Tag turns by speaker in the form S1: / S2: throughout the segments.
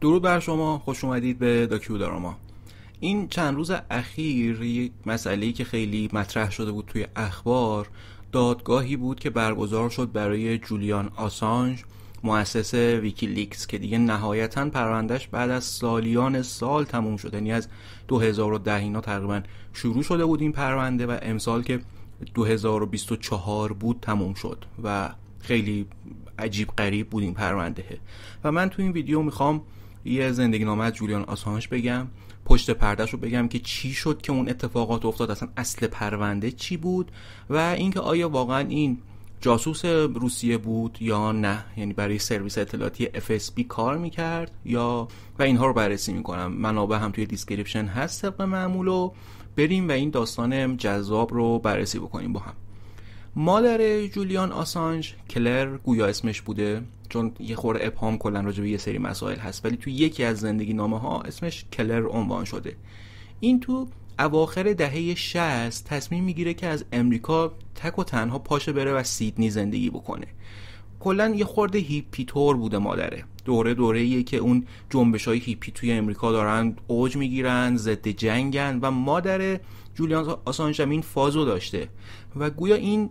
S1: درود بر شما خوش اومدید به داکیو داراما این چند روز اخیر یک مسئله که خیلی مطرح شده بود توی اخبار دادگاهی بود که برگزار شد برای جولیان آسانج مؤسس ویکیلیکس که دیگه نهایتا پروندهش بعد از سالیان سال تموم شد یعنی از 2010 اینا تقریبا شروع شده بود این پرونده و امسال که 2024 بود تموم شد و خیلی عجیب قریب بود این پرونده و من تو این ویدیو میخوام یه زندگی نامه از جولیان آسانش بگم پشت پردش رو بگم که چی شد که اون اتفاقات افتاد اصلا اصل پرونده چی بود و اینکه آیا واقعا این جاسوس روسیه بود یا نه یعنی برای سرویس اطلاعاتی FSB کار میکرد یا و اینها رو بررسی میکنم منابع هم توی دیسکریپشن هست طبق معمول و بریم و این داستان جذاب رو بررسی بکنیم با هم مادر جولیان آسانج کلر گویا اسمش بوده چون یه خورده ابهام کلا راجع به یه سری مسائل هست ولی تو یکی از زندگی نامه ها اسمش کلر عنوان شده این تو اواخر دهه 60 تصمیم میگیره که از امریکا تک و تنها پاشه بره و سیدنی زندگی بکنه کلا یه خورده هیپی تور بوده مادره دوره دوره که اون جنبش های هیپی توی امریکا دارن اوج میگیرن ضد جنگن و مادر جولیان آسانج این فازو داشته و گویا این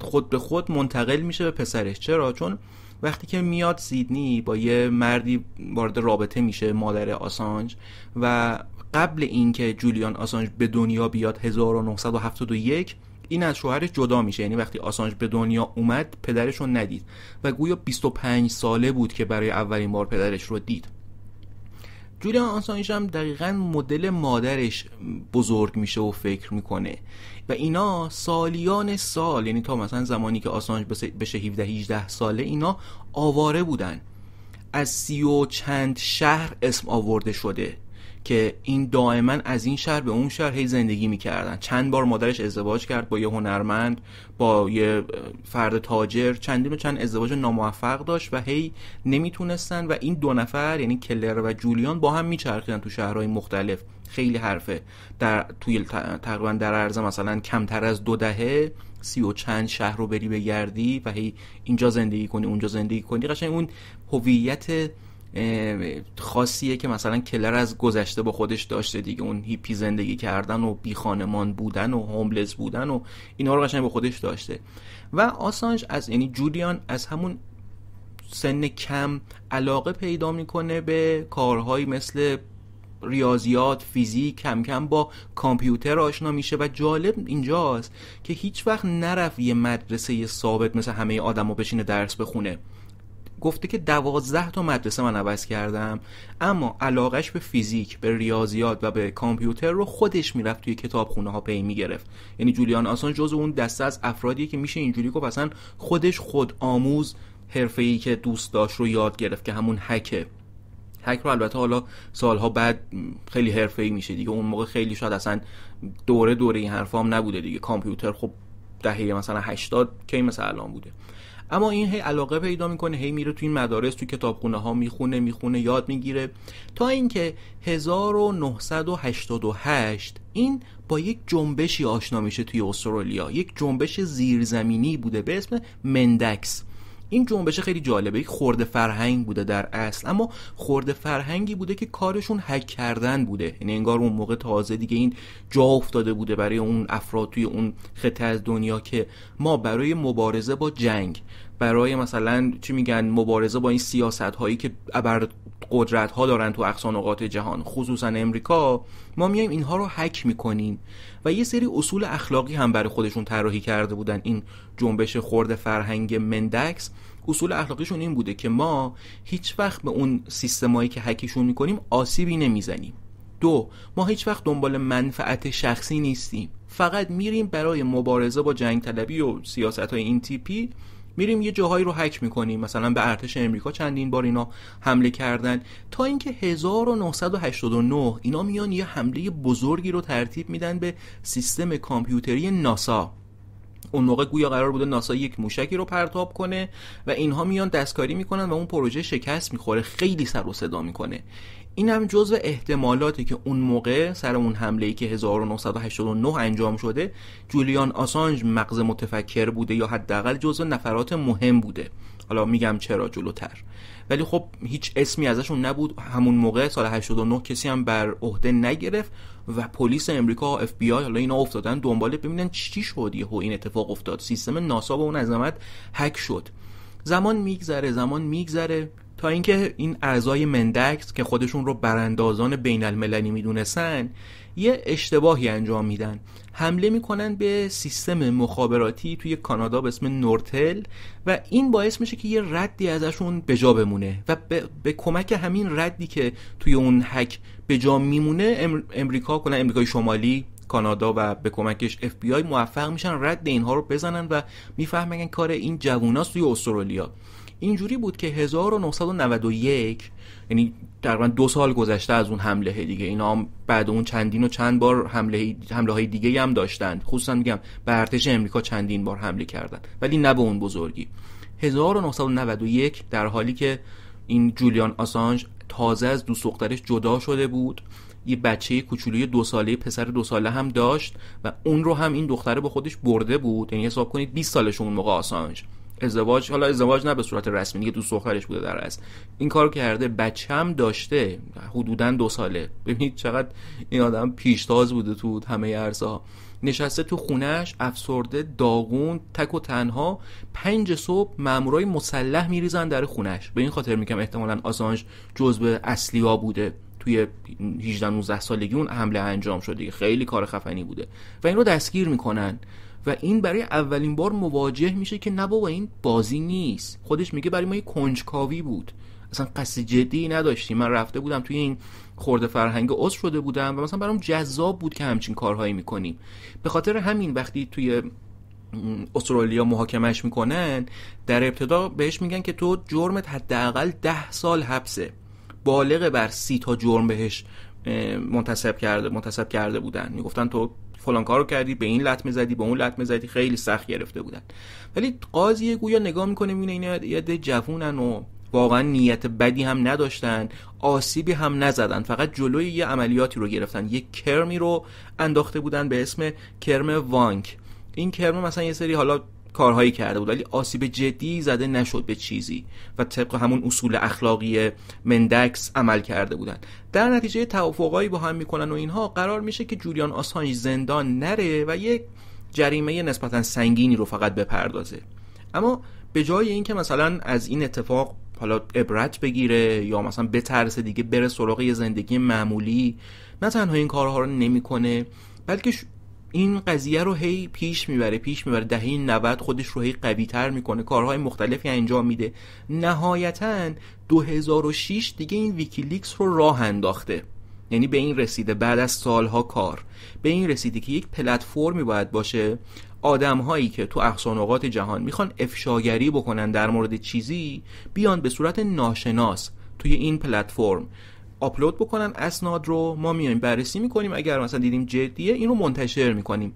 S1: خود به خود منتقل میشه به پسرش چرا چون وقتی که میاد سیدنی با یه مردی وارد رابطه میشه مادر آسانج و قبل اینکه جولیان آسانج به دنیا بیاد 1971 این از شوهرش جدا میشه یعنی وقتی آسانج به دنیا اومد پدرش رو ندید و گویا 25 ساله بود که برای اولین بار پدرش رو دید جولیان آسانج هم دقیقا مدل مادرش بزرگ میشه و فکر میکنه و اینا سالیان سال یعنی تا مثلا زمانی که آسانج بشه 17 18 ساله اینا آواره بودن از سی و چند شهر اسم آورده شده که این دائما از این شهر به اون شهر هی زندگی میکردن چند بار مادرش ازدواج کرد با یه هنرمند با یه فرد تاجر چندین و چند ازدواج ناموفق داشت و هی نمیتونستن و این دو نفر یعنی کلر و جولیان با هم میچرخیدن تو شهرهای مختلف خیلی حرفه در توی تقریبا در عرض مثلا کمتر از دو دهه سی و چند شهر رو بری بگردی و هی اینجا زندگی کنی اونجا زندگی کنی قشنگ اون هویت خاصیه که مثلا کلر از گذشته با خودش داشته دیگه اون هیپی زندگی کردن و بی خانمان بودن و هوملس بودن و اینا رو قشنگ با خودش داشته و آسانج از یعنی جولیان از همون سن کم علاقه پیدا میکنه به کارهایی مثل ریاضیات فیزیک کم کم با کامپیوتر آشنا میشه و جالب اینجاست که هیچ وقت نرفت یه مدرسه ثابت مثل همه رو بشینه درس بخونه گفته که دوازده تا مدرسه من عوض کردم اما علاقش به فیزیک به ریاضیات و به کامپیوتر رو خودش میرفت توی خونه ها پی میگرفت یعنی جولیان آسان جز اون دسته از افرادی که میشه اینجوری گفت اصلا خودش خود آموز حرفه ای که دوست داشت رو یاد گرفت که همون هکه هک رو البته حالا سالها بعد خیلی ای میشه دیگه اون موقع خیلی شاید اصلا دوره دوره این حرفام نبوده دیگه کامپیوتر خب دهه مثلا 80 کی مثلا الان بوده اما این هی علاقه پیدا میکنه هی میره تو این مدارس تو کتابخونه ها میخونه میخونه یاد میگیره تا اینکه 1988 این با یک جنبشی آشنا میشه توی استرالیا یک جنبش زیرزمینی بوده به اسم مندکس این جنبش خیلی جالبه یک خورده فرهنگ بوده در اصل اما خورده فرهنگی بوده که کارشون هک کردن بوده یعنی انگار اون موقع تازه دیگه این جا افتاده بوده برای اون افراد توی اون خطه از دنیا که ما برای مبارزه با جنگ برای مثلا چی میگن مبارزه با این سیاست هایی که ابر قدرت ها دارن تو اقصان نقاط جهان خصوصا امریکا ما میایم اینها رو حک میکنیم و یه سری اصول اخلاقی هم برای خودشون طراحی کرده بودن این جنبش خورد فرهنگ مندکس اصول اخلاقیشون این بوده که ما هیچ وقت به اون سیستمایی که حکشون میکنیم آسیبی نمیزنیم دو ما هیچ وقت دنبال منفعت شخصی نیستیم فقط میریم برای مبارزه با جنگ طلبی و سیاست های این تیپی میریم یه جاهایی رو هک میکنیم مثلا به ارتش امریکا چندین بار اینا حمله کردن تا اینکه 1989 اینا میان یه حمله بزرگی رو ترتیب میدن به سیستم کامپیوتری ناسا اون موقع گویا قرار بوده ناسا یک موشکی رو پرتاب کنه و اینها میان دستکاری میکنن و اون پروژه شکست میخوره خیلی سر و صدا میکنه این هم جزو احتمالاتی که اون موقع سر اون حمله ای که 1989 انجام شده جولیان آسانج مغز متفکر بوده یا حداقل جزو نفرات مهم بوده حالا میگم چرا جلوتر ولی خب هیچ اسمی ازشون نبود همون موقع سال 89 کسی هم بر عهده نگرفت و پلیس امریکا اف بی آی حالا اینا افتادن دنباله ببینن چی شد این اتفاق افتاد سیستم ناسا به اون عظمت هک شد زمان میگذره زمان میگذره تا اینکه این اعضای مندکس که خودشون رو براندازان بین المللی میدونستن یه اشتباهی انجام میدن حمله میکنن به سیستم مخابراتی توی کانادا به اسم نورتل و این باعث میشه که یه ردی ازشون به جا بمونه و به, کمک همین ردی که توی اون هک به جا میمونه امریکا کلا امریکای شمالی کانادا و به کمکش اف بی آی موفق میشن رد اینها رو بزنن و میفهمن کار این جووناست توی استرالیا اینجوری بود که 1991 یعنی تقریبا دو سال گذشته از اون حمله دیگه اینا هم بعد اون چندین و چند بار حمله حمله های دیگه هم داشتند خصوصا میگم به امریکا چندین بار حمله کردن ولی نه به اون بزرگی 1991 در حالی که این جولیان آسانج تازه از دوست دخترش جدا شده بود یه بچه کوچولوی دو ساله پسر دو ساله هم داشت و اون رو هم این دختره با خودش برده بود یعنی حساب کنید 20 سالش اون موقع آسانج ازدواج حالا ازدواج نه به صورت رسمی دیگه تو دخترش بوده در اصل این کارو کرده بچم داشته حدودا دو ساله ببینید چقدر این آدم پیشتاز بوده تو همه ی نشسته تو خونش افسرده داغون تک و تنها پنج صبح مامورای مسلح میریزن در خونهش به این خاطر میگم احتمالا آسانج جزء اصلی ها بوده توی 18 19 سالگی اون حمله انجام شده خیلی کار خفنی بوده و این رو دستگیر میکنن و این برای اولین بار مواجه میشه که نه بابا این بازی نیست خودش میگه برای ما یه کنجکاوی بود اصلا قصد جدی نداشتیم من رفته بودم توی این خورده فرهنگ عضو شده بودم و مثلا برام جذاب بود که همچین کارهایی میکنیم به خاطر همین وقتی توی استرالیا محاکمش میکنن در ابتدا بهش میگن که تو جرمت حداقل ده سال حبسه بالغ بر سی تا جرم بهش منتصب کرده منتصب کرده بودن میگفتن تو فلان کارو کردی به این لطمه زدی به اون لطمه زدی خیلی سخت گرفته بودن ولی قاضی گویا نگاه میکنه میبینه اینا یاد جوونن و واقعا نیت بدی هم نداشتن آسیبی هم نزدن فقط جلوی یه عملیاتی رو گرفتن یه کرمی رو انداخته بودن به اسم کرم وانک این کرم مثلا یه سری حالا کارهایی کرده بود ولی آسیب جدی زده نشد به چیزی و طبق همون اصول اخلاقی مندکس عمل کرده بودن در نتیجه توافقهایی با هم میکنن و اینها قرار میشه که جولیان آسانج زندان نره و یک جریمه نسبتا سنگینی رو فقط بپردازه اما به جای اینکه مثلا از این اتفاق حالا عبرت بگیره یا مثلا بترسه دیگه بره سراغ یه زندگی معمولی نه تنها این کارها رو نمیکنه بلکه این قضیه رو هی پیش میبره پیش میبره دهه 90 خودش رو هی قوی تر میکنه کارهای مختلفی انجام میده نهایتا 2006 دیگه این ویکیلیکس رو راه انداخته یعنی به این رسیده بعد از سالها کار به این رسیده که یک پلتفرمی باید باشه آدم هایی که تو اقصان اوقات جهان میخوان افشاگری بکنن در مورد چیزی بیان به صورت ناشناس توی این پلتفرم آپلود بکنن اسناد رو ما میایم بررسی میکنیم اگر مثلا دیدیم جدیه این رو منتشر میکنیم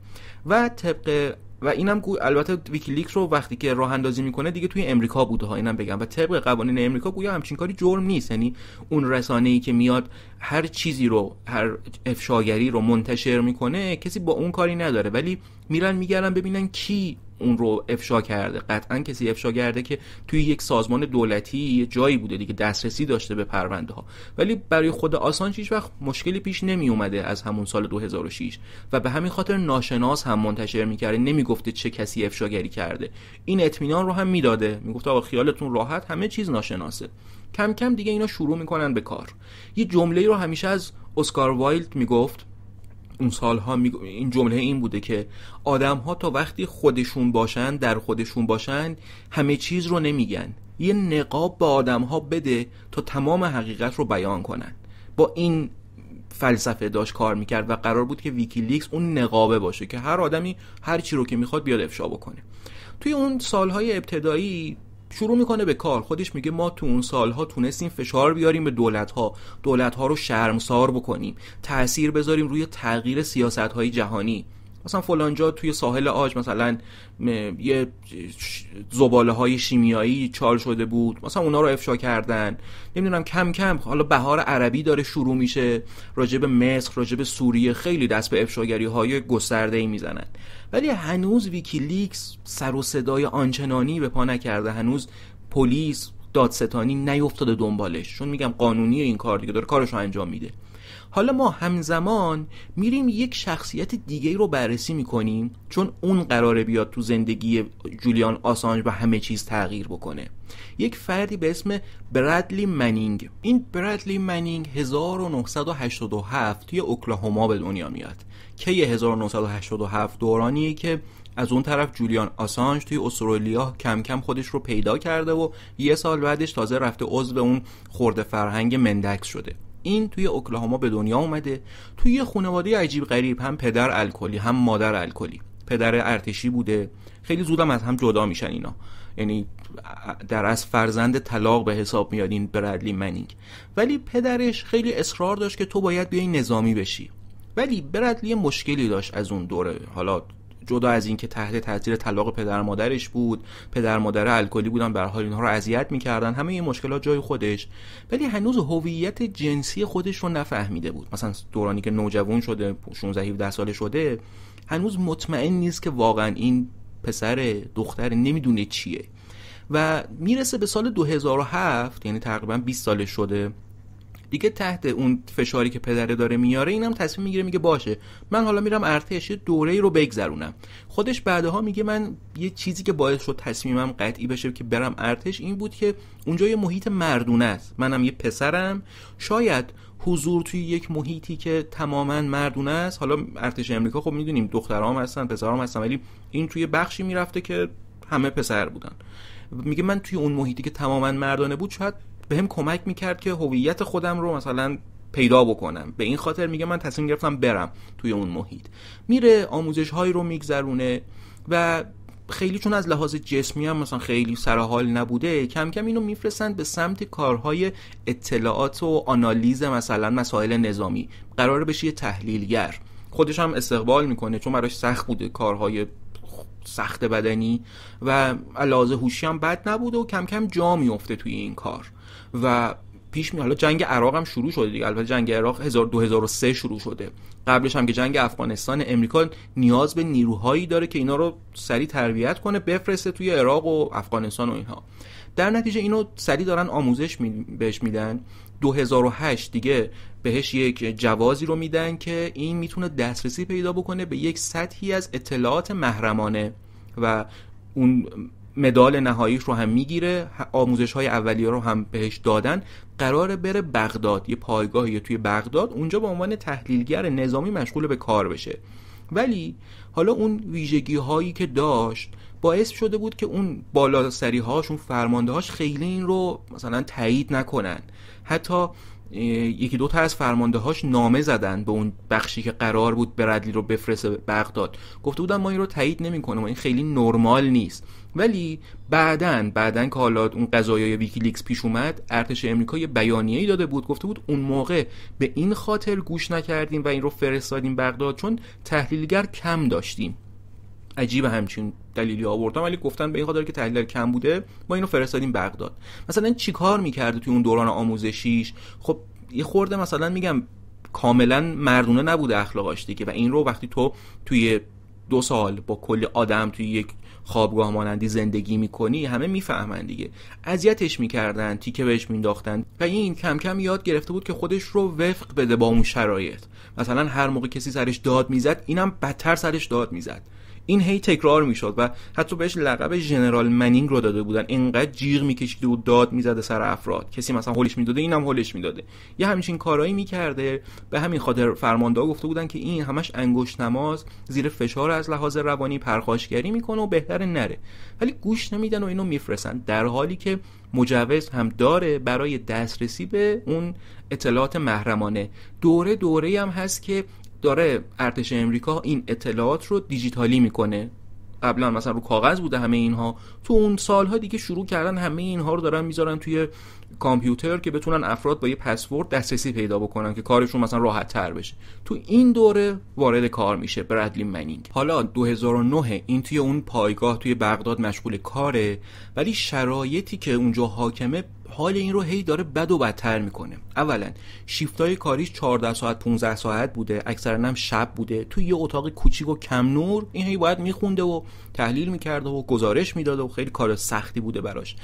S1: و طبق و اینم البته ویکیلیک رو وقتی که راه اندازی میکنه دیگه توی امریکا بوده ها اینم بگم و طبق قوانین امریکا گویا همچین کاری جرم نیست یعنی اون رسانه ای که میاد هر چیزی رو هر افشاگری رو منتشر میکنه کسی با اون کاری نداره ولی میرن میگردن ببینن کی اون رو افشا کرده قطعا کسی افشا کرده که توی یک سازمان دولتی یه جایی بوده دیگه دسترسی داشته به پرونده ها ولی برای خود آسان هیچ وقت مشکلی پیش نمی اومده از همون سال 2006 و به همین خاطر ناشناس هم منتشر میکرده نمیگفته چه کسی افشاگری کرده این اطمینان رو هم میداده میگفت آقا خیالتون راحت همه چیز ناشناسه کم کم دیگه اینا شروع میکنن به کار یه جمله رو همیشه از اسکار وایلد میگفت اون سالها این جمله این بوده که آدم ها تا وقتی خودشون باشن در خودشون باشن همه چیز رو نمیگن یه نقاب به آدم ها بده تا تمام حقیقت رو بیان کنن با این فلسفه داشت کار میکرد و قرار بود که ویکیلیکس اون نقابه باشه که هر آدمی هر چی رو که میخواد بیاد افشا بکنه توی اون سالهای ابتدایی شروع میکنه به کار خودش میگه ما تو اون سالها تونستیم فشار بیاریم به دولتها ها رو شرمسار بکنیم تاثیر بذاریم روی تغییر سیاست های جهانی مثلا فلانجا توی ساحل آج مثلا یه زباله های شیمیایی چال شده بود مثلا اونا رو افشا کردن نمیدونم کم کم حالا بهار عربی داره شروع میشه راجب مصر راجب سوریه خیلی دست به افشاگری های گسترده ای میزنن ولی هنوز ویکیلیکس سر و صدای آنچنانی به پا نکرده هنوز پلیس دادستانی نیفتاده دنبالش چون میگم قانونی این کار دیگه داره کارش رو انجام میده حالا ما همزمان میریم یک شخصیت دیگه رو بررسی میکنیم چون اون قراره بیاد تو زندگی جولیان آسانج و همه چیز تغییر بکنه یک فردی به اسم برادلی منینگ این برادلی منینگ 1987 توی اوکلاهوما به دنیا میاد که 1987 دورانیه که از اون طرف جولیان آسانج توی استرالیا کم کم خودش رو پیدا کرده و یه سال بعدش تازه رفته عضو اون خورده فرهنگ مندکس شده این توی اوکلاهاما به دنیا اومده توی یه خانواده عجیب غریب هم پدر الکلی هم مادر الکلی پدر ارتشی بوده خیلی زودم از هم جدا میشن اینا یعنی در از فرزند طلاق به حساب میاد این برادلی منینگ ولی پدرش خیلی اصرار داشت که تو باید بیای نظامی بشی ولی برادلی مشکلی داشت از اون دوره حالا جدا از اینکه تحت تاثیر طلاق پدر مادرش بود پدر مادر الکلی بودن به حال اینها رو اذیت میکردن همه این مشکلات جای خودش ولی هنوز هویت جنسی خودش رو نفهمیده بود مثلا دورانی که نوجوان شده 16 17 ساله شده هنوز مطمئن نیست که واقعا این پسر دختر نمیدونه چیه و میرسه به سال 2007 یعنی تقریبا 20 سال شده دیگه تحت اون فشاری که پدره داره میاره اینم تصمیم میگیره میگه باشه من حالا میرم ارتش دوره ای رو بگذرونم خودش بعدها میگه من یه چیزی که باعث شد تصمیمم قطعی بشه که برم ارتش این بود که اونجا یه محیط مردونه است منم یه پسرم شاید حضور توی یک محیطی که تماما مردونه است حالا ارتش امریکا خب میدونیم دخترام هستن پسرام هستن ولی این توی بخشی میرفته که همه پسر بودن میگه من توی اون محیطی که تماما مردانه بود شاید به هم کمک میکرد که هویت خودم رو مثلا پیدا بکنم به این خاطر میگه من تصمیم گرفتم برم توی اون محیط میره آموزش هایی رو میگذرونه و خیلی چون از لحاظ جسمی هم مثلا خیلی سر حال نبوده کم کم اینو میفرستن به سمت کارهای اطلاعات و آنالیز مثلا مسائل نظامی قرار بشه یه تحلیلگر خودش هم استقبال میکنه چون براش سخت بوده کارهای سخت بدنی و لحاظ هوشی هم بد نبوده و کم کم جا میفته توی این کار و پیش می حالا جنگ عراق هم شروع شده دیگه البته جنگ عراق 2003 شروع شده قبلش هم که جنگ افغانستان امریکا نیاز به نیروهایی داره که اینا رو سریع تربیت کنه بفرسته توی عراق و افغانستان و اینها در نتیجه اینو سریع دارن آموزش بهش میدن 2008 دیگه بهش یک جوازی رو میدن که این میتونه دسترسی پیدا بکنه به یک سطحی از اطلاعات محرمانه و اون مدال نهاییش رو هم میگیره آموزش های اولیه رو هم بهش دادن قراره بره بغداد یه پایگاهی توی بغداد اونجا به عنوان تحلیلگر نظامی مشغول به کار بشه ولی حالا اون ویژگی هایی که داشت باعث شده بود که اون بالا هاش اون فرمانده هاش خیلی این رو مثلا تایید نکنن حتی یکی دو تا از فرمانده هاش نامه زدن به اون بخشی که قرار بود بردلی رو بفرسته بغداد گفته بودن ما این رو تایید نمیکنیم این خیلی نرمال نیست ولی بعدن بعدن که حالا اون قضایای ویکیلیکس پیش اومد ارتش امریکا یه بیانیه‌ای داده بود گفته بود اون موقع به این خاطر گوش نکردیم و این رو فرستادیم بغداد چون تحلیلگر کم داشتیم عجیب همچین دلیلی آوردم ولی گفتن به این خاطر که تحلیل کم بوده ما اینو فرستادیم بغداد مثلا چیکار میکرده توی اون دوران آموزشیش خب یه خورده مثلا میگم کاملا مردونه نبوده اخلاقاش دیگه و این رو وقتی تو توی دو سال با کل آدم توی یک خوابگاه مانندی زندگی میکنی همه میفهمن دیگه اذیتش میکردن تیکه بهش مینداختن و این کم کم یاد گرفته بود که خودش رو وفق بده با اون شرایط مثلا هر موقع کسی سرش داد میزد اینم بدتر سرش داد میزد این هی تکرار میشد و حتی بهش لقب جنرال منینگ رو داده بودن اینقدر جیغ میکشیده و داد میزده سر افراد کسی مثلا هولش میداده اینم هولش میداده یه همچین کارایی میکرده به همین خاطر فرمانده گفته بودن که این همش انگشت نماز زیر فشار از لحاظ روانی پرخاشگری میکنه و بهتر نره ولی گوش نمیدن و اینو میفرستن در حالی که مجوز هم داره برای دسترسی به اون اطلاعات محرمانه دوره دوره هم هست که داره ارتش امریکا این اطلاعات رو دیجیتالی میکنه قبلا مثلا رو کاغذ بوده همه اینها تو اون سالها دیگه شروع کردن همه اینها رو دارن میذارن توی کامپیوتر که بتونن افراد با یه پسورد دسترسی پیدا بکنن که کارشون مثلا راحت تر بشه تو این دوره وارد کار میشه برادلی منینگ حالا 2009 این توی اون پایگاه توی بغداد مشغول کاره ولی شرایطی که اونجا حاکمه حال این رو هی داره بد و بدتر میکنه اولا شیفتای کاریش 14 ساعت 15 ساعت بوده اکثرا هم شب بوده توی یه اتاق کوچیک و کم نور این هی باید میخونده و تحلیل میکرده و گزارش میداده و خیلی کار سختی بوده براش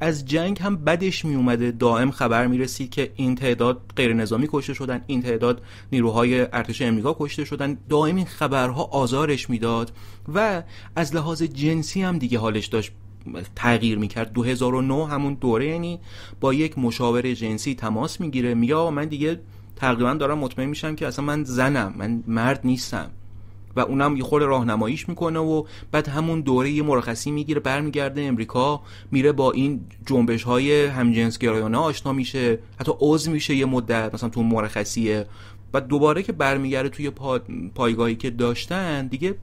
S1: از جنگ هم بدش میومد اومده دائم خبر میرسید که این تعداد غیر نظامی کشته شدن این تعداد نیروهای ارتش امریکا کشته شدن دائم این خبرها آزارش میداد و از لحاظ جنسی هم دیگه حالش داشت تغییر میکرد 2009 همون دوره یعنی با یک مشاور جنسی تماس میگیره میگه من دیگه تقریبا دارم مطمئن میشم که اصلا من زنم من مرد نیستم و اونم یه خورده راهنماییش میکنه و بعد همون دوره یه مرخصی میگیره برمیگرده امریکا میره با این جنبش های گرایانه آشنا میشه حتی عضو میشه یه مدت مثلا تو مرخصیه و دوباره که برمیگرده توی پایگاهی که داشتن دیگه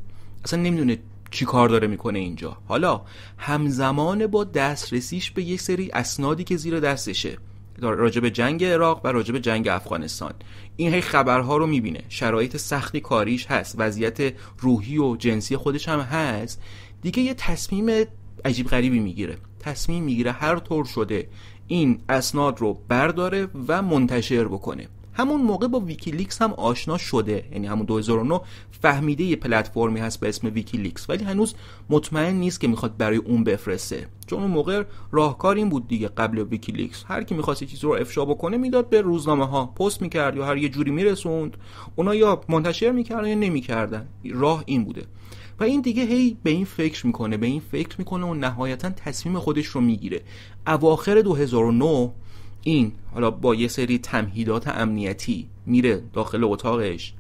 S1: اصلا نمیدونه چی کار داره میکنه اینجا حالا همزمان با دسترسیش به یک سری اسنادی که زیر دستشه راجب جنگ عراق و راجب جنگ افغانستان این هی خبرها رو میبینه شرایط سختی کاریش هست وضعیت روحی و جنسی خودش هم هست دیگه یه تصمیم عجیب غریبی میگیره تصمیم میگیره هر طور شده این اسناد رو برداره و منتشر بکنه همون موقع با ویکیلیکس هم آشنا شده یعنی همون 2009 فهمیده یه پلتفرمی هست به اسم ویکیلیکس ولی هنوز مطمئن نیست که میخواد برای اون بفرسته چون اون موقع راهکار این بود دیگه قبل ویکیلیکس هر کی میخواست یه چیزی رو افشا بکنه میداد به روزنامه ها پست میکرد یا هر یه جوری میرسوند اونا یا منتشر میکردن یا نمیکردن راه این بوده و این دیگه هی به این فکر میکنه به این فکر میکنه و نهایتا تصمیم خودش رو میگیره اواخر 2009 این حالا با یه سری تمهیدات امنیتی میره داخل اتاقش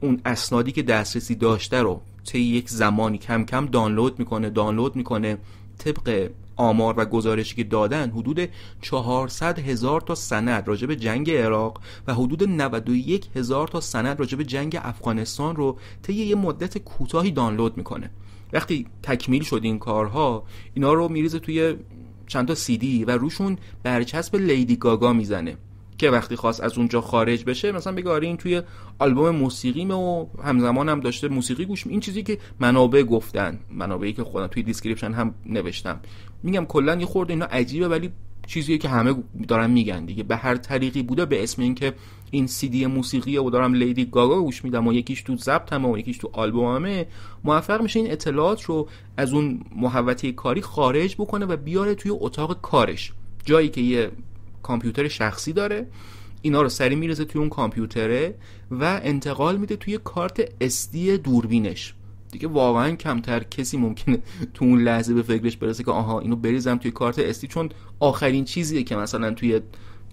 S1: اون اسنادی که دسترسی داشته رو طی یک زمانی کم کم دانلود میکنه دانلود میکنه طبق آمار و گزارشی که دادن حدود 400 هزار تا سند راجب جنگ عراق و حدود 91 هزار تا سند راجب جنگ افغانستان رو طی یه مدت کوتاهی دانلود میکنه وقتی تکمیل شد این کارها اینا رو میریزه توی چند تا سی دی و روشون برچسب لیدی گاگا میزنه که وقتی خواست از اونجا خارج بشه مثلا بگه آره این توی آلبوم موسیقی و همزمان هم داشته موسیقی گوش این چیزی که منابع گفتن منابعی که خودم توی دیسکریپشن هم نوشتم میگم کلا یه خورده اینا عجیبه ولی چیزیه که همه دارن میگن دیگه به هر طریقی بوده به اسم اینکه این سی دی موسیقی و دارم لیدی گاگا گوش میدم و یکیش تو ضبطمه و یکیش تو آلبومه موفق میشه این اطلاعات رو از اون محوطه کاری خارج بکنه و بیاره توی اتاق کارش جایی که یه کامپیوتر شخصی داره اینا رو سری میرزه توی اون کامپیوتره و انتقال میده توی کارت SD دوربینش دیگه واقعا کمتر کسی ممکنه تو اون لحظه به فکرش برسه که آها اینو بریزم توی کارت استی چون آخرین چیزیه که مثلا توی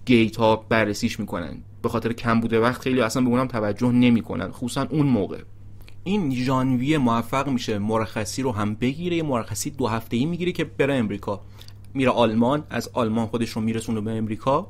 S1: گیت ها بررسیش میکنن به خاطر کم بوده وقت خیلی اصلا به اونم توجه نمیکنن خصوصا اون موقع این ژانویه موفق میشه مرخصی رو هم بگیره مرخصی دو هفته ای میگیره که بره امریکا میره آلمان از آلمان خودش رو میرسونه به امریکا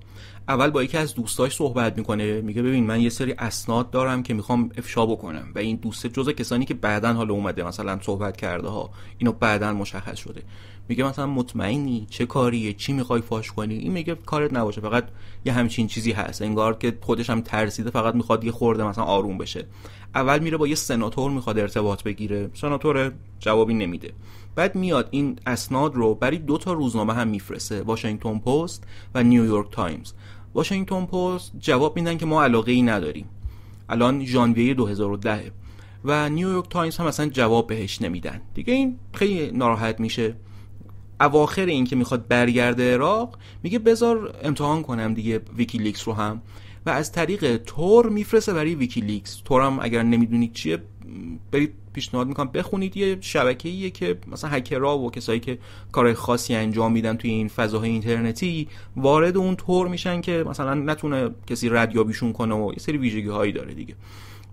S1: اول با یکی از دوستاش صحبت میکنه میگه ببین من یه سری اسناد دارم که میخوام افشا بکنم و این دوسته جزء کسانی که بعدا حالا اومده مثلا صحبت کرده ها اینو بعدا مشخص شده میگه مثلا مطمئنی چه کاریه چی میخوای فاش کنی این میگه کارت نباشه فقط یه همچین چیزی هست انگار که خودش هم ترسیده فقط میخواد یه خورده مثلا آروم بشه اول میره با یه سناتور میخواد ارتباط بگیره سناتور جوابی نمیده بعد میاد این اسناد رو برای دو تا روزنامه هم میفرسته واشنگتن پست و نیویورک تایمز واشنگتن پست جواب میدن که ما علاقه ای نداریم الان ژانویه 2010 و نیویورک تایمز هم اصلا جواب بهش نمیدن دیگه این خیلی ناراحت میشه اواخر این که میخواد برگرده عراق میگه بذار امتحان کنم دیگه ویکیلیکس رو هم و از طریق تور میفرسته برای ویکیلیکس تور هم اگر نمیدونید چیه برید پیشنهاد میکنم بخونید یه شبکه ایه که مثلا هکرها و کسایی که کار خاصی انجام میدن توی این فضاهای اینترنتی وارد اون تور میشن که مثلا نتونه کسی ردیابیشون کنه و یه سری ویژگی هایی داره دیگه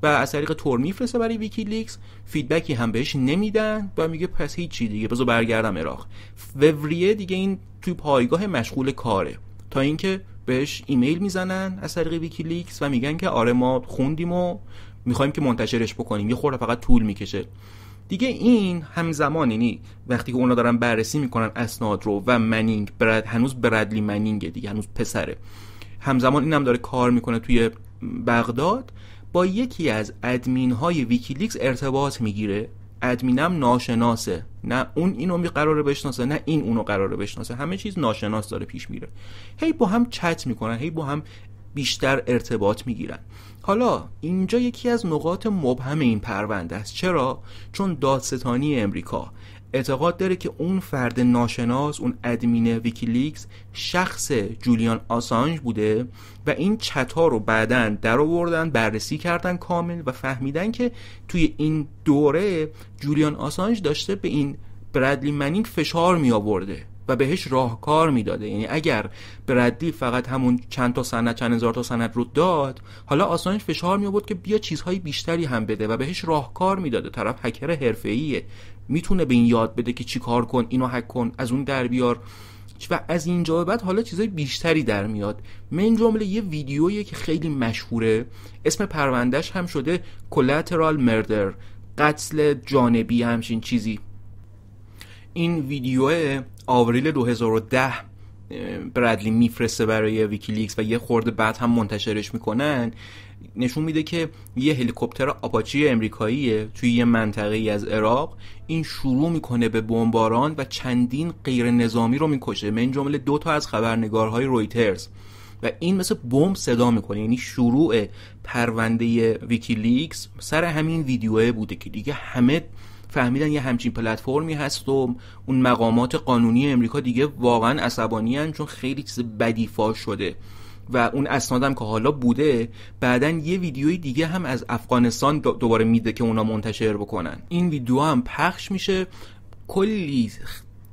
S1: و از طریق تور میفرسته برای ویکیلیکس فیدبکی هم بهش نمیدن و میگه پس هیچی دیگه بذار برگردم عراق فوریه دیگه این توی پایگاه مشغول کاره تا اینکه بهش ایمیل میزنن از طریق ویکیلیکس و میگن که آره ما خوندیم و میخوایم که منتشرش بکنیم یه خورده فقط طول میکشه دیگه این همزمان یعنی وقتی که اونا دارن بررسی میکنن اسناد رو و منینگ برد هنوز بردلی منینگ دیگه هنوز پسره همزمان اینم هم داره کار میکنه توی بغداد با یکی از ادمین های ویکیلیکس ارتباط میگیره ادمینم ناشناسه نه اون اینو می قراره بشناسه نه این اونو قراره بشناسه همه چیز ناشناس داره پیش میره هی با هم چت میکنن هی با هم بیشتر ارتباط میگیرن حالا اینجا یکی از نقاط مبهم این پرونده است چرا چون دادستانی امریکا اعتقاد داره که اون فرد ناشناس اون ادمین ویکیلیکس شخص جولیان آسانج بوده و این چتا رو بعدا در آوردن بررسی کردن کامل و فهمیدن که توی این دوره جولیان آسانج داشته به این بردلی منینگ فشار می و بهش راهکار میداده یعنی اگر بردی فقط همون چند تا سند چند هزار تا سند رو داد حالا آسانج فشار می آورد که بیا چیزهای بیشتری هم بده و بهش راهکار میداده طرف هکر حرفه‌ایه میتونه به این یاد بده که چیکار کن اینو هک کن از اون در بیار و از اینجا به بعد حالا چیزای بیشتری در میاد من جمله یه ویدیویی که خیلی مشهوره اسم پروندهش هم شده کلاترال مردر قتل جانبی همچین چیزی این ویدیو آوریل 2010 برادلی میفرسته برای ویکیلیکس و یه خورده بعد هم منتشرش میکنن نشون میده که یه هلیکوپتر آپاچی امریکاییه توی یه منطقه ای از عراق این شروع میکنه به بمباران و چندین غیر نظامی رو میکشه من جمله دو تا از خبرنگارهای رویترز و این مثل بمب صدا میکنه یعنی شروع پرونده ویکیلیکس سر همین ویدیوه بوده که دیگه همه فهمیدن یه همچین پلتفرمی هست و اون مقامات قانونی امریکا دیگه واقعا عصبانی چون خیلی چیز بدی فاش شده و اون اسنادم که حالا بوده بعدا یه ویدیوی دیگه هم از افغانستان دوباره میده که اونا منتشر بکنن این ویدیو هم پخش میشه کلی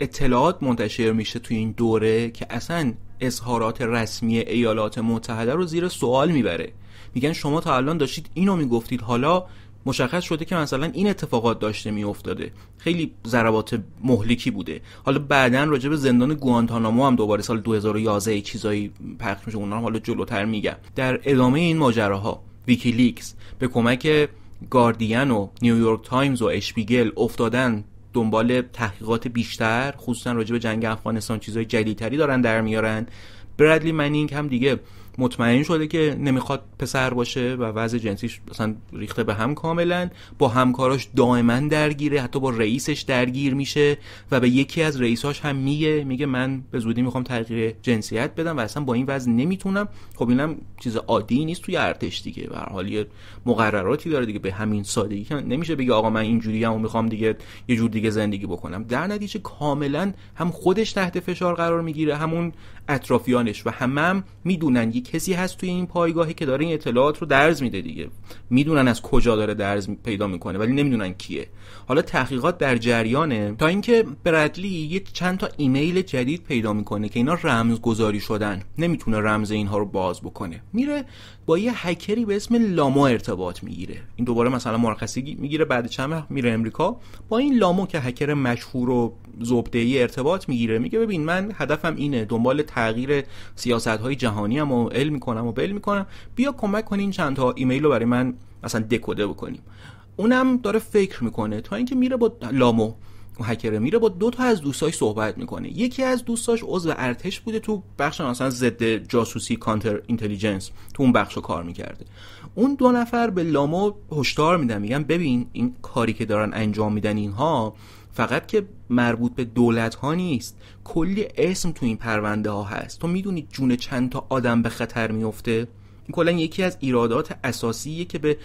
S1: اطلاعات منتشر میشه توی این دوره که اصلا اظهارات رسمی ایالات متحده رو زیر سوال میبره میگن شما تا الان داشتید اینو میگفتید حالا مشخص شده که مثلا این اتفاقات داشته میافتاده خیلی ضربات مهلکی بوده حالا بعدا راجب به زندان گوانتانامو هم دوباره سال 2011 چیزایی پخش میشه اونها حالا جلوتر میگم در ادامه این ماجراها ویکیلیکس به کمک گاردین و نیویورک تایمز و اشپیگل افتادن دنبال تحقیقات بیشتر خصوصا راجع به جنگ افغانستان چیزای جدیدتری دارن در میارن برادلی منینگ هم دیگه مطمئن شده که نمیخواد پسر باشه و وضع جنسیش مثلا ریخته به هم کاملا با همکاراش دائما درگیره حتی با رئیسش درگیر میشه و به یکی از رئیساش هم میگه میگه من به زودی میخوام تغییر جنسیت بدم و اصلا با این وضع نمیتونم خب اینم چیز عادی نیست توی ارتش دیگه به حال یه مقرراتی داره دیگه به همین سادگی نمیشه بگه آقا من اینجوری میخوام دیگه یه جور دیگه زندگی بکنم در نتیجه کاملا هم خودش تحت فشار قرار میگیره همون اطرافیانش و همم هم میدونن کسی هست توی این پایگاهی که داره این اطلاعات رو درز میده دیگه میدونن از کجا داره درز پیدا میکنه ولی نمیدونن کیه حالا تحقیقات در جریانه تا اینکه برادلی یه چند تا ایمیل جدید پیدا میکنه که اینا رمزگذاری شدن نمیتونه رمز اینها رو باز بکنه میره با یه هکری به اسم لامو ارتباط میگیره این دوباره مثلا مرخصی میگیره بعد چند میره امریکا با این لامو که هکر مشهور و زبده ای ارتباط میگیره میگه ببین من هدفم اینه دنبال تغییر سیاست های جهانی هم و علم میکنم و بل میکنم بیا کمک کنین چند تا ایمیل رو برای من مثلا دکوده بکنیم اونم داره فکر میکنه تا اینکه میره با لامو هکر میره با دو تا از دوستاش صحبت میکنه یکی از دوستاش عضو ارتش بوده تو بخش مثلا ضد جاسوسی کانتر اینتلیجنس تو اون بخش کار میکرده اون دو نفر به لامو هشدار میدن میگن ببین این کاری که دارن انجام میدن اینها فقط که مربوط به دولت ها نیست کلی اسم تو این پرونده ها هست تو میدونی جون چند تا آدم به خطر میفته کلا یکی از ایرادات اساسیه که به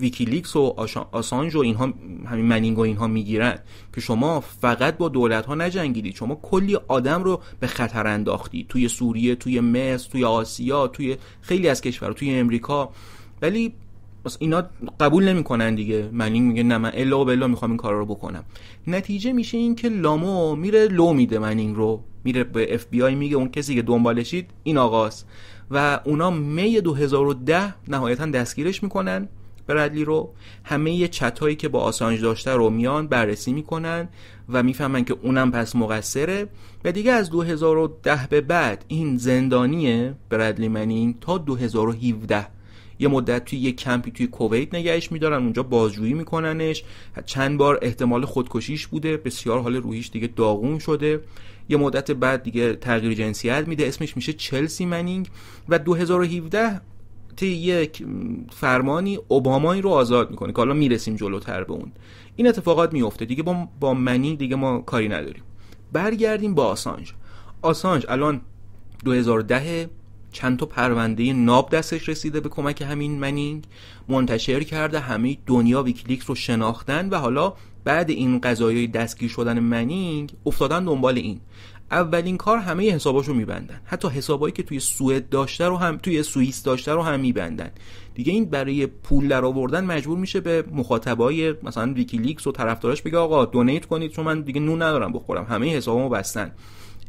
S1: ویکیلیکس و آسانج و اینها همین منینگ و اینها میگیرن که شما فقط با دولت ها نجنگیدید شما کلی آدم رو به خطر انداختی توی سوریه توی مصر توی آسیا توی خیلی از کشور توی امریکا ولی اینا قبول نمیکنن دیگه منینگ میگه نه من الا بلا میخوام این کار رو بکنم نتیجه میشه این که لامو میره لو میده منینگ رو میره به اف بی آی میگه اون کسی که دنبالشید این آقاست و اونا می 2010 نهایتا دستگیرش میکنن بردلی رو همه چت هایی که با آسانج داشته رو میان بررسی میکنن و میفهمن که اونم پس مقصره و دیگه از 2010 به بعد این زندانیه بردلی منینگ تا 2017 یه مدت توی یه کمپی توی کویت نگهش میدارن اونجا بازجویی میکننش چند بار احتمال خودکشیش بوده بسیار حال روحیش دیگه داغون شده یه مدت بعد دیگه تغییر جنسیت میده اسمش میشه چلسی منینگ و 2017 طی یک فرمانی اوباما رو آزاد میکنه که حالا میرسیم جلوتر به اون این اتفاقات میفته دیگه با با منی دیگه ما کاری نداریم برگردیم با آسانج آسانج الان 2010 چند تا پرونده ناب دستش رسیده به کمک همین منینگ منتشر کرده همه دنیا ویکیلیکس رو شناختن و حالا بعد این قضایای دستگیر شدن منینگ افتادن دنبال این اولین کار همه حساباشو میبندن حتی حسابایی که توی سوئد داشته رو هم توی سوئیس داشته رو هم میبندن دیگه این برای پول در مجبور میشه به مخاطبای مثلا ویکیلیکس و طرفداراش بگه آقا دونیت کنید چون من دیگه نون ندارم بخورم همه حسابامو بستن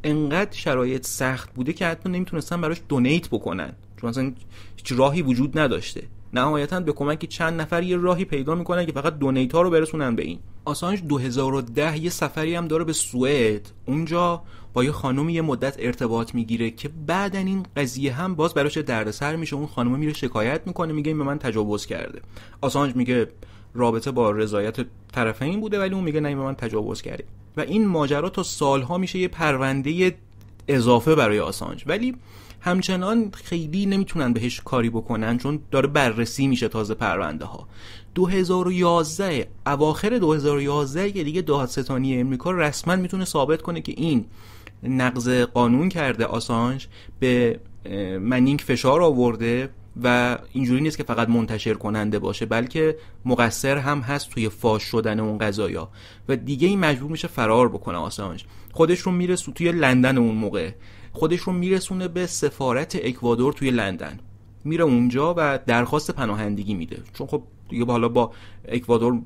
S1: انقدر شرایط سخت بوده که حتی نمیتونستن براش دونیت بکنن چون مثلا هیچ راهی وجود نداشته نهایتا به کمک چند نفر یه راهی پیدا میکنن که فقط دونیت ها رو برسونن به این آسانج 2010 یه سفری هم داره به سوئد اونجا با یه خانم یه مدت ارتباط میگیره که بعد این قضیه هم باز براش دردسر میشه اون خانم میره شکایت میکنه میگه این به من تجاوز کرده آسانج میگه رابطه با رضایت طرفین بوده ولی اون میگه نه من تجاوز کردی و این ماجرا تا سالها میشه یه پرونده اضافه برای آسانج ولی همچنان خیلی نمیتونن بهش کاری بکنن چون داره بررسی میشه تازه پرونده ها 2011 اواخر 2011 که دیگه دادستانی امریکا رسما میتونه ثابت کنه که این نقض قانون کرده آسانج به منینگ فشار آورده و اینجوری نیست که فقط منتشر کننده باشه بلکه مقصر هم هست توی فاش شدن اون قضایا و دیگه این مجبور میشه فرار بکنه آسانش خودش رو میره توی لندن اون موقع خودش رو میرسونه به سفارت اکوادور توی لندن میره اونجا و درخواست پناهندگی میده چون خب دیگه حالا با اکوادور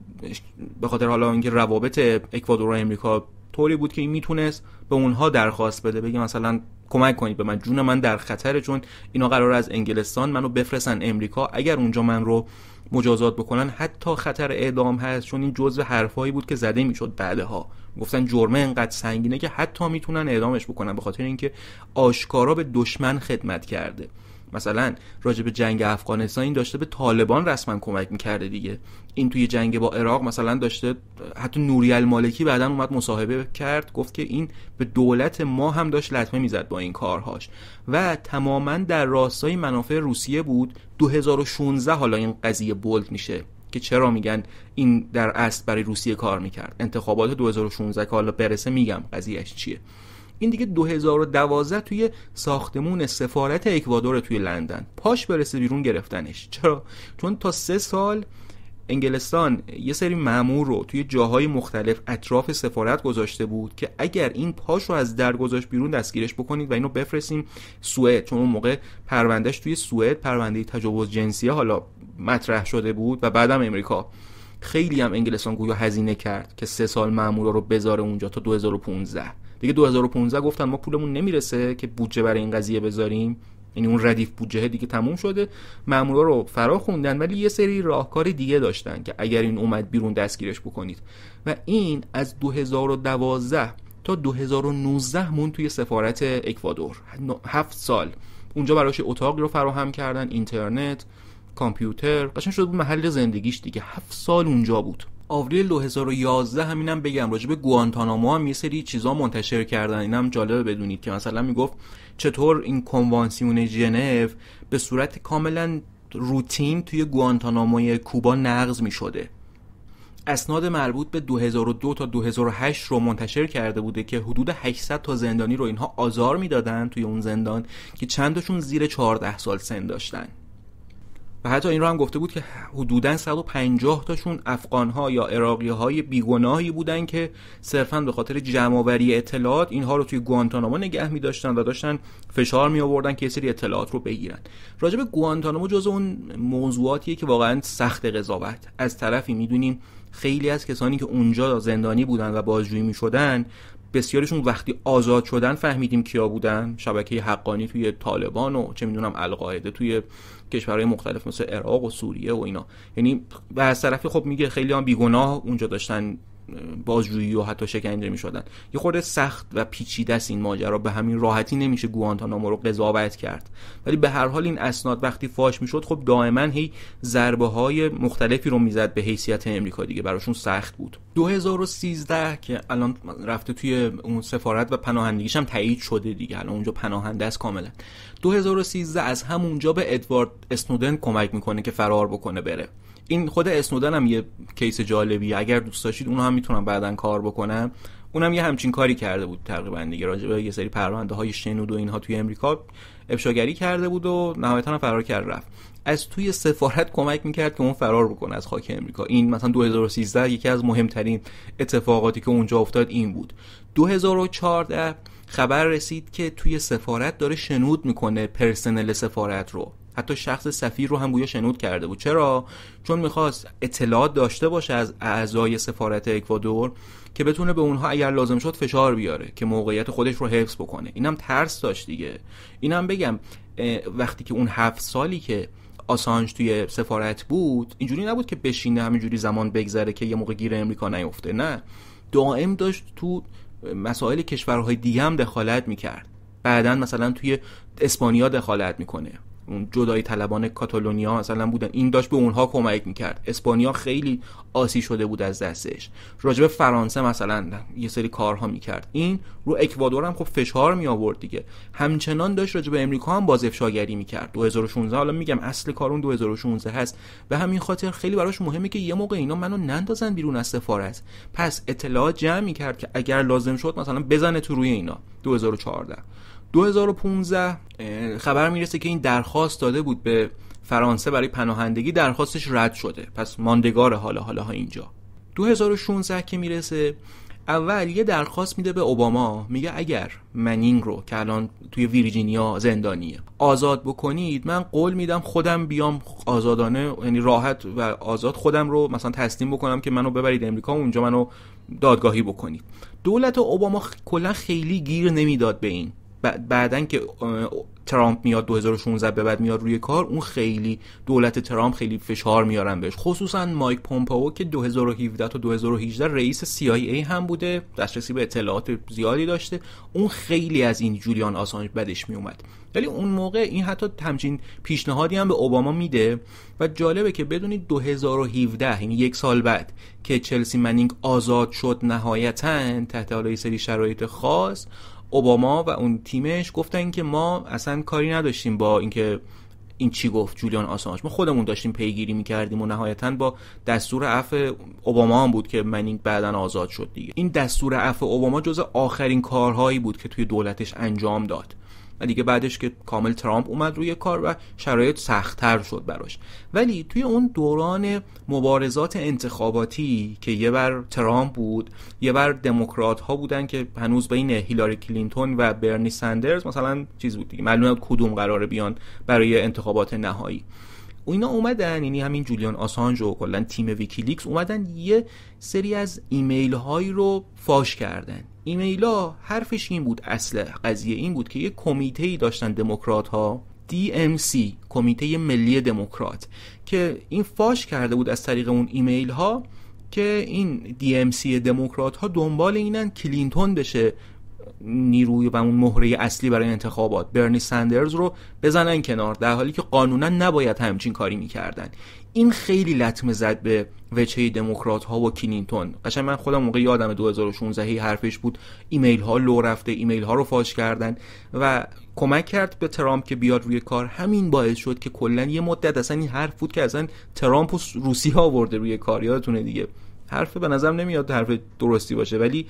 S1: به خاطر حالا اینکه روابط اکوادور و امریکا طوری بود که این میتونست به اونها درخواست بده بگه مثلا کمک کنید به من جون من در خطره چون اینا قرار از انگلستان منو بفرستن امریکا اگر اونجا من رو مجازات بکنن حتی خطر اعدام هست چون این جزء حرفهایی بود که زده میشد بعدها گفتن جرمه انقدر سنگینه که حتی میتونن اعدامش بکنن به خاطر اینکه آشکارا به دشمن خدمت کرده مثلا راجع به جنگ افغانستان این داشته به طالبان رسما کمک میکرده دیگه این توی جنگ با عراق مثلا داشته حتی نوری المالکی بعدا اومد مصاحبه کرد گفت که این به دولت ما هم داشت لطمه میزد با این کارهاش و تماما در راستای منافع روسیه بود 2016 حالا این قضیه بولد میشه که چرا میگن این در اصل برای روسیه کار میکرد انتخابات 2016 که حالا برسه میگم قضیهش چیه این دیگه 2012 توی ساختمون سفارت اکوادور توی لندن پاش برسه بیرون گرفتنش چرا چون تا سه سال انگلستان یه سری مامور رو توی جاهای مختلف اطراف سفارت گذاشته بود که اگر این پاش رو از در گذاشت بیرون دستگیرش بکنید و اینو بفرستیم سوئد چون اون موقع پروندهش توی سوئد پرونده تجاوز جنسی حالا مطرح شده بود و بعدم امریکا خیلی هم انگلستان گویا هزینه کرد که سه سال مامورا رو بذاره اونجا تا 2015 دیگه 2015 گفتن ما پولمون نمیرسه که بودجه برای این قضیه بذاریم یعنی اون ردیف بودجه دیگه تموم شده مامورا رو فرا خوندن ولی یه سری راهکار دیگه داشتن که اگر این اومد بیرون دستگیرش بکنید و این از 2012 تا 2019 مون توی سفارت اکوادور هفت سال اونجا براش اتاق رو فراهم کردن اینترنت کامپیوتر قشنگ شد محل زندگیش دیگه هفت سال اونجا بود آوریل 2011 همینم بگم راجب گوانتانامو هم یه سری چیزا منتشر کردن اینم جالبه بدونید که مثلا میگفت چطور این کنوانسیون ژنو به صورت کاملا روتین توی گوانتاناموی کوبا نقض می اسناد مربوط به 2002 تا 2008 رو منتشر کرده بوده که حدود 800 تا زندانی رو اینها آزار میدادن توی اون زندان که چندشون زیر 14 سال سن داشتن و حتی این رو هم گفته بود که حدودا 150 تاشون افغان ها یا عراقی های بیگناهی بودن که صرفا به خاطر جمعآوری اطلاعات اینها رو توی گوانتانامو نگه می داشتن و داشتن فشار می آوردن که یه سری اطلاعات رو بگیرن راجع به گوانتانامو جز اون موضوعاتیه که واقعا سخت قضاوت از طرفی میدونیم خیلی از کسانی که اونجا زندانی بودن و بازجویی می شدن بسیاریشون وقتی آزاد شدن فهمیدیم کیا بودن شبکه حقانی توی طالبان و چه میدونم القاعده توی کشورهای مختلف مثل عراق و سوریه و اینا یعنی به از طرفی خب میگه خیلی هم بیگناه اونجا داشتن بازجویی و حتی شکنجه می شدن یه خورده سخت و پیچیده است این ماجرا به همین راحتی نمیشه گوانتانامو رو قضاوت کرد ولی به هر حال این اسناد وقتی فاش میشد خب دائما هی ضربه های مختلفی رو میزد به حیثیت امریکا دیگه براشون سخت بود 2013 که الان رفته توی اون سفارت و پناهندگیش هم تایید شده دیگه الان اونجا پناهنده است کاملا 2013 از همونجا به ادوارد اسنودن کمک میکنه که فرار بکنه بره این خود اسنودن هم یه کیس جالبی اگر دوست داشتید اون هم میتونم بعدا کار بکنم اونم یه همچین کاری کرده بود تقریبا دیگه راجع یه سری پرونده های شنود و اینها توی امریکا افشاگری کرده بود و نهایتا هم فرار کرد رفت از توی سفارت کمک میکرد که اون فرار بکنه از خاک امریکا این مثلا 2013 یکی از مهمترین اتفاقاتی که اونجا افتاد این بود 2014 خبر رسید که توی سفارت داره شنود میکنه پرسنل سفارت رو حتی شخص سفیر رو هم گویا شنود کرده بود چرا چون میخواست اطلاعات داشته باشه از اعضای سفارت اکوادور که بتونه به اونها اگر لازم شد فشار بیاره که موقعیت خودش رو حفظ بکنه اینم ترس داشت دیگه اینم بگم وقتی که اون هفت سالی که آسانج توی سفارت بود اینجوری نبود که بشینه همینجوری زمان بگذره که یه موقع گیر امریکا نیفته نه دائم داشت تو مسائل کشورهای دیگه هم دخالت میکرد بعدا مثلا توی اسپانیا دخالت میکنه اون جدای طلبان کاتالونیا مثلا بودن این داشت به اونها کمک میکرد اسپانیا خیلی آسی شده بود از دستش راجب فرانسه مثلا یه سری کارها میکرد این رو اکوادور هم خب فشار می آورد دیگه همچنان داشت راجب امریکا هم باز افشاگری میکرد 2016 حالا میگم اصل کارون اون 2016 هست به همین خاطر خیلی براش مهمه که یه موقع اینا منو نندازن بیرون از سفارت پس اطلاعات جمع میکرد که اگر لازم شد مثلا بزنه تو روی اینا 2014 2015 خبر میرسه که این درخواست داده بود به فرانسه برای پناهندگی درخواستش رد شده پس ماندگار حالا حالا ها اینجا 2016 که میرسه اول یه درخواست میده به اوباما میگه اگر منینگ رو که الان توی ویرجینیا زندانیه آزاد بکنید من قول میدم خودم بیام آزادانه یعنی راحت و آزاد خودم رو مثلا تسلیم بکنم که منو ببرید امریکا و اونجا منو دادگاهی بکنید دولت اوباما کلا خیلی گیر نمیداد به این بعدن که ترامپ میاد 2016 به بعد میاد روی کار اون خیلی دولت ترامپ خیلی فشار میارن بهش خصوصا مایک پومپاو که 2017 تا 2018 رئیس CIA هم بوده دسترسی به اطلاعات زیادی داشته اون خیلی از این جولیان آسانج بدش میومد ولی اون موقع این حتی همچین پیشنهادی هم به اوباما میده و جالبه که بدونید 2017 یعنی یک سال بعد که چلسی منینگ آزاد شد نهایتا تحت حالا سری شرایط خاص اوباما و اون تیمش گفتن که ما اصلا کاری نداشتیم با اینکه این چی گفت جولیان آسانج ما خودمون داشتیم پیگیری میکردیم و نهایتا با دستور عفو اوباما هم بود که من این بعدا آزاد شد دیگه این دستور عفو اوباما جز آخرین کارهایی بود که توی دولتش انجام داد دیگه بعدش که کامل ترامپ اومد روی کار و شرایط سختتر شد براش ولی توی اون دوران مبارزات انتخاباتی که یه بر ترامپ بود یه بر دموکرات ها بودن که هنوز بین هیلاری کلینتون و برنی سندرز مثلا چیز بود دیگه معلومه کدوم قراره بیان برای انتخابات نهایی و اینا اومدن یعنی همین جولیان آسانج و کلا تیم ویکیلیکس اومدن یه سری از ایمیل هایی رو فاش کردن ایمیل ها حرفش این بود اصل قضیه این بود که یه کمیته ای داشتن دموکرات ها DMC کمیته ملی دموکرات که این فاش کرده بود از طریق اون ایمیل ها که این DMC دموکرات ها دنبال اینن کلینتون بشه نیروی و اون مهره اصلی برای انتخابات برنی سندرز رو بزنن کنار در حالی که قانونا نباید همچین کاری میکردن این خیلی لطمه زد به وچه دموکرات ها و کلینتون قشنگ من خودم موقع یادم 2016 هی حرفش بود ایمیل ها لو رفته ایمیل ها رو فاش کردن و کمک کرد به ترامپ که بیاد روی کار همین باعث شد که کلا یه مدت اصلا این حرف بود که اصلا ترامپ و روسی ها آورده روی کار یادتونه دیگه حرف به نظر نمیاد حرف درستی باشه ولی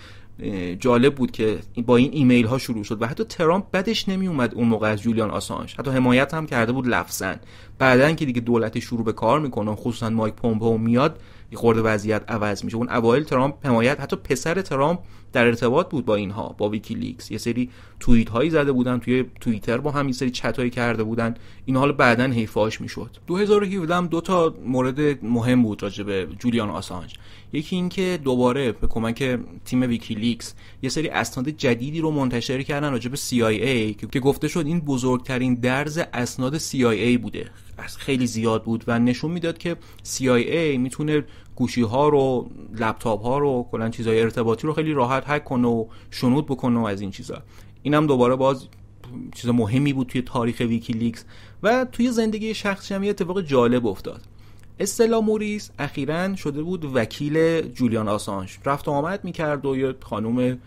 S1: جالب بود که با این ایمیل ها شروع شد و حتی ترامپ بدش نمی اومد اون موقع از جولیان آسانج حتی حمایت هم کرده بود لفظا بعدن که دیگه دولت شروع به کار میکنه خصوصا مایک پومپو میاد یه خورده وضعیت عوض میشه اون اوایل ترامپ حمایت حتی پسر ترامپ در ارتباط بود با اینها با ویکی لیکس یه سری توییت هایی زده بودن توی توییتر با هم یه سری چت هایی کرده بودن این حال بعدا حیفاش میشد 2017 هم دو تا مورد مهم بود راجع جولیان آسانج یکی اینکه دوباره به کمک تیم ویکی لیکس یه سری اسناد جدیدی رو منتشر کردن راجع به CIA که گفته شد این بزرگترین درز اسناد CIA بوده خیلی زیاد بود و نشون میداد که CIA میتونه گوشی ها رو لپتاپ ها رو کلا چیزای ارتباطی رو خیلی راحت هک کنه و شنود بکنه و از این چیزا اینم دوباره باز چیز مهمی بود توی تاریخ ویکیلیکس و توی زندگی شخصی هم یه اتفاق جالب افتاد استلا موریس اخیرا شده بود وکیل جولیان آسانش رفت و آمد میکرد و یه خانوم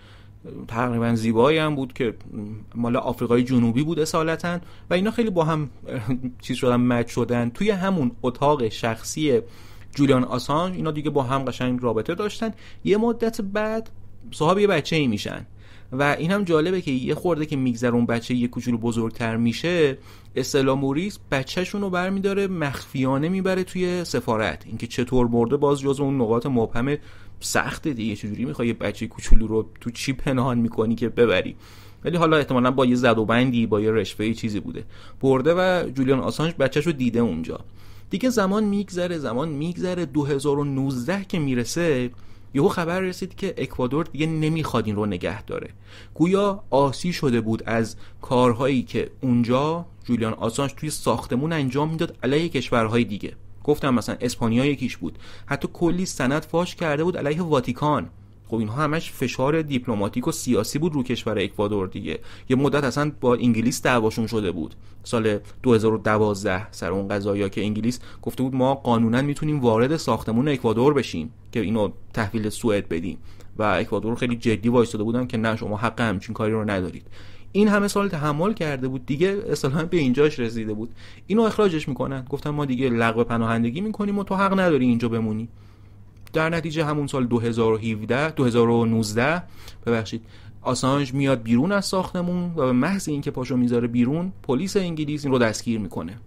S1: تقریبا زیبایی هم بود که مال آفریقای جنوبی بود اصالتا و اینا خیلی با هم چیز شدن مچ شدن توی همون اتاق شخصی جولیان آسانج اینا دیگه با هم قشنگ رابطه داشتن یه مدت بعد صاحب یه بچه ای میشن و این هم جالبه که یه خورده که میگذره اون بچه یه کوچولو بزرگتر میشه استلا موریس بچهشون رو برمیداره مخفیانه میبره توی سفارت اینکه چطور برده باز جز اون نقاط مبهم سخته دیگه چجوری میخوای یه بچه کوچولو رو تو چی پنهان میکنی که ببری ولی حالا احتمالا با یه زد و بندی با یه رشوه چیزی بوده برده و جولیان آسانج بچهش رو دیده اونجا دیگه زمان میگذره زمان میگذره 2019 که میرسه یهو خبر رسید که اکوادور دیگه نمیخواد این رو نگه داره گویا آسی شده بود از کارهایی که اونجا جولیان آسانش توی ساختمون انجام میداد علیه کشورهای دیگه گفتم مثلا اسپانیا یکیش بود حتی کلی سند فاش کرده بود علیه واتیکان خب اینها همش فشار دیپلماتیک و سیاسی بود رو کشور اکوادور دیگه یه مدت اصلا با انگلیس دعواشون شده بود سال 2012 سر اون قضایی که انگلیس گفته بود ما قانونا میتونیم وارد ساختمون اکوادور بشیم که اینو تحویل سوئد بدیم و اکوادور خیلی جدی وایستاده بودن که نه شما حق همچین کاری رو ندارید این همه سال تحمل کرده بود دیگه اصلا به اینجاش رسیده بود اینو اخراجش میکنن گفتن ما دیگه لغو پناهندگی میکنیم و تو حق نداری اینجا بمونی در نتیجه همون سال 2017 2019 ببخشید آسانج میاد بیرون از ساختمون و به محض اینکه پاشو میذاره بیرون پلیس انگلیس این رو دستگیر میکنه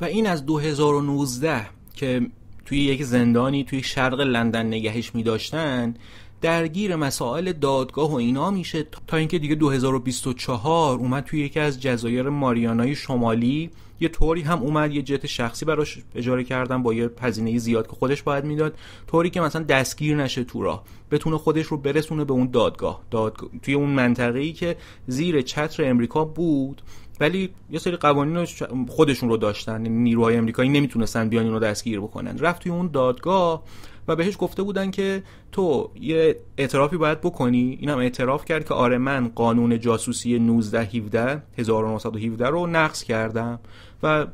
S1: و این از 2019 که توی یک زندانی توی شرق لندن نگهش میداشتن درگیر مسائل دادگاه و اینا میشه تا اینکه دیگه 2024 اومد توی یکی از جزایر ماریانای شمالی یه طوری هم اومد یه جت شخصی براش اجاره کردن با یه هزینه زیاد که خودش باید میداد طوری که مثلا دستگیر نشه تو راه بتونه خودش رو برسونه به اون دادگاه, دادگاه. توی اون منطقه ای که زیر چتر امریکا بود ولی یه سری قوانین خودشون رو داشتن یعنی نیروهای امریکایی نمیتونستن بیان اینو دستگیر بکنن رفت توی اون دادگاه و بهش گفته بودن که تو یه اعترافی باید بکنی هم اعتراف کرد که آره من قانون جاسوسی 19 17 1917 رو نقض کردم و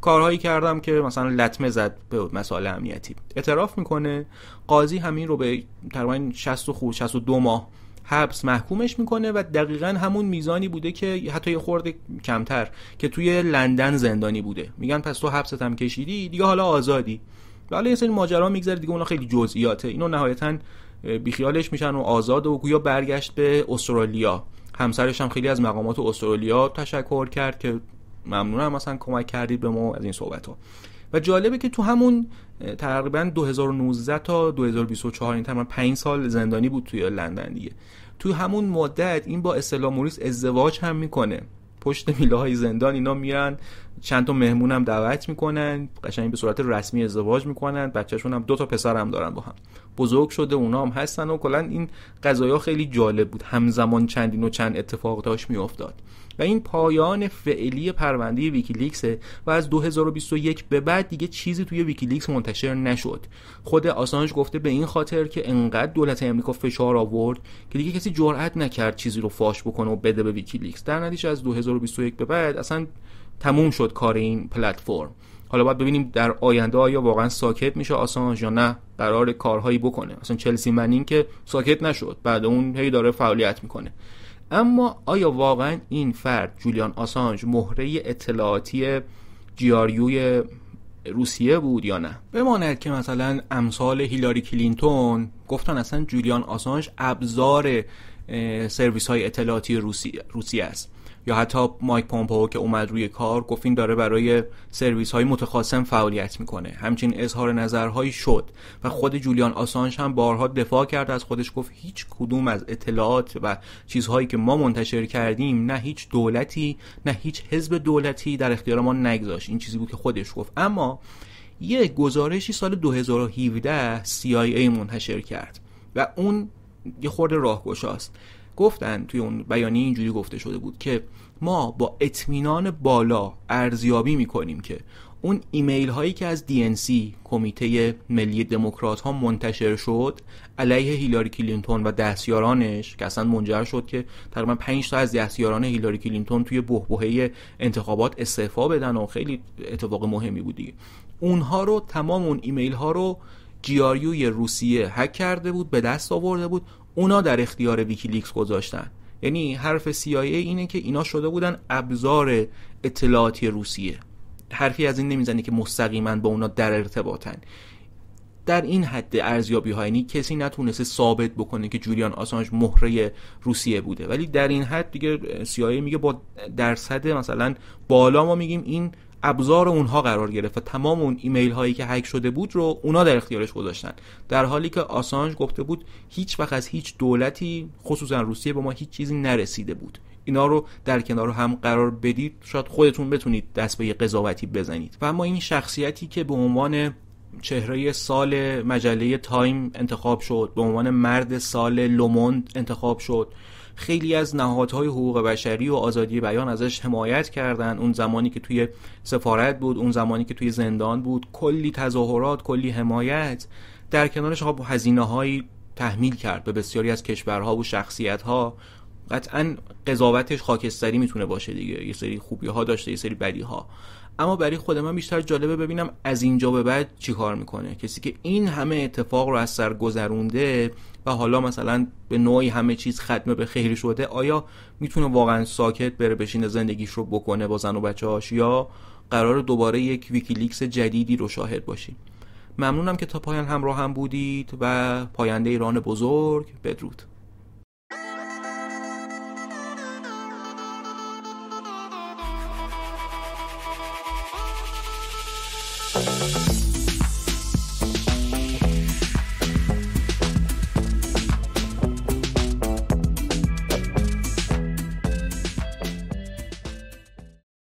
S1: کارهایی کردم که مثلا لطمه زد به مسائل امنیتی اعتراف میکنه قاضی همین رو به تقریبا 60 و 62 ماه حبس محکومش میکنه و دقیقا همون میزانی بوده که حتی یه خورده کمتر که توی لندن زندانی بوده میگن پس تو حبست هم کشیدی دیگه حالا آزادی حالا یه سری ماجرا میگذره دیگه اونا خیلی جزئیاته اینو نهایتا بیخیالش میشن و آزاد و گویا برگشت به استرالیا همسرش هم خیلی از مقامات استرالیا تشکر کرد که ممنونم مثلا کمک کردید به ما از این صحبت ها و جالبه که تو همون تقریبا 2019 تا 2024 این تقریبا 5 سال زندانی بود توی لندن دیگه تو همون مدت این با استلا موریس ازدواج هم میکنه پشت میله زندان اینا میرن چند تا مهمون هم دعوت میکنن قشنگ به صورت رسمی ازدواج میکنن بچهشون هم دو تا پسر هم دارن با هم بزرگ شده اونا هم هستن و کلا این قضایا خیلی جالب بود همزمان چندین و چند اتفاق داشت میافتاد و این پایان فعلی پرونده ویکیلیکس و از 2021 به بعد دیگه چیزی توی ویکیلیکس منتشر نشد خود آسانج گفته به این خاطر که انقدر دولت امریکا فشار آورد که دیگه کسی جرئت نکرد چیزی رو فاش بکنه و بده به ویکیلیکس در نتیجه از 2021 به بعد اصلا تموم شد کار این پلتفرم حالا باید ببینیم در آینده آیا واقعا ساکت میشه آسانج یا نه قرار کارهایی بکنه مثلا چلسی منین که ساکت نشد بعد اون هی داره فعالیت میکنه اما آیا واقعا این فرد جولیان آسانج مهره اطلاعاتی جیاریوی روسیه بود یا نه بماند که مثلا امثال هیلاری کلینتون گفتن اصلا جولیان آسانج ابزار سرویس های اطلاعاتی روسیه است یا حتی مایک پومپو که اومد روی کار گفت این داره برای سرویس های متخاصم فعالیت میکنه همچنین اظهار نظرهایی شد و خود جولیان آسانش هم بارها دفاع کرد از خودش گفت هیچ کدوم از اطلاعات و چیزهایی که ما منتشر کردیم نه هیچ دولتی نه هیچ حزب دولتی در اختیار ما نگذاشت این چیزی بود که خودش گفت اما یه گزارشی سال 2017 CIA منتشر کرد و اون یه خورده راهگشاست گفتن توی اون بیانیه اینجوری گفته شده بود که ما با اطمینان بالا ارزیابی میکنیم که اون ایمیل هایی که از DNC کمیته ملی دموکرات ها منتشر شد علیه هیلاری کلینتون و دستیارانش که اصلا منجر شد که تقریبا 5 تا از دستیاران هیلاری کلینتون توی بهبهه انتخابات استعفا بدن و خیلی اتفاق مهمی بود دیگه اونها رو تمام اون ایمیل ها رو جیاریوی روسیه هک کرده بود به دست آورده بود اونا در اختیار ویکیلیکس گذاشتن یعنی حرف CIA اینه که اینا شده بودن ابزار اطلاعاتی روسیه حرفی از این نمیزنه که مستقیما با اونا در ارتباطن در این حد ارزیابی ها یعنی کسی نتونسته ثابت بکنه که جولیان آسانج مهره روسیه بوده ولی در این حد دیگه CIA میگه با درصد مثلا بالا ما میگیم این ابزار اونها قرار گرفت و تمام اون ایمیل هایی که هک شده بود رو اونا در اختیارش گذاشتن در حالی که آسانج گفته بود هیچ وقت از هیچ دولتی خصوصا روسیه به ما هیچ چیزی نرسیده بود اینا رو در کنار هم قرار بدید شاید خودتون بتونید دست به یه قضاوتی بزنید و اما این شخصیتی که به عنوان چهره سال مجله تایم انتخاب شد به عنوان مرد سال لوموند انتخاب شد خیلی از نهادهای حقوق بشری و آزادی بیان ازش حمایت کردن اون زمانی که توی سفارت بود اون زمانی که توی زندان بود کلی تظاهرات کلی حمایت در کنارش خب هزینه هایی تحمیل کرد به بسیاری از کشورها و شخصیت ها قطعا قضاوتش خاکستری میتونه باشه دیگه یه سری خوبی ها داشته یه سری بدی ها اما برای خود من بیشتر جالبه ببینم از اینجا به بعد چی کار میکنه کسی که این همه اتفاق رو از سر گذرونده و حالا مثلا به نوعی همه چیز ختمه به خیر شده آیا میتونه واقعا ساکت بره بشینه زندگیش رو بکنه با زن و بچه هاش یا قرار دوباره یک ویکیلیکس جدیدی رو شاهد باشیم ممنونم که تا پایان همراه هم بودید و پاینده ایران بزرگ بدرود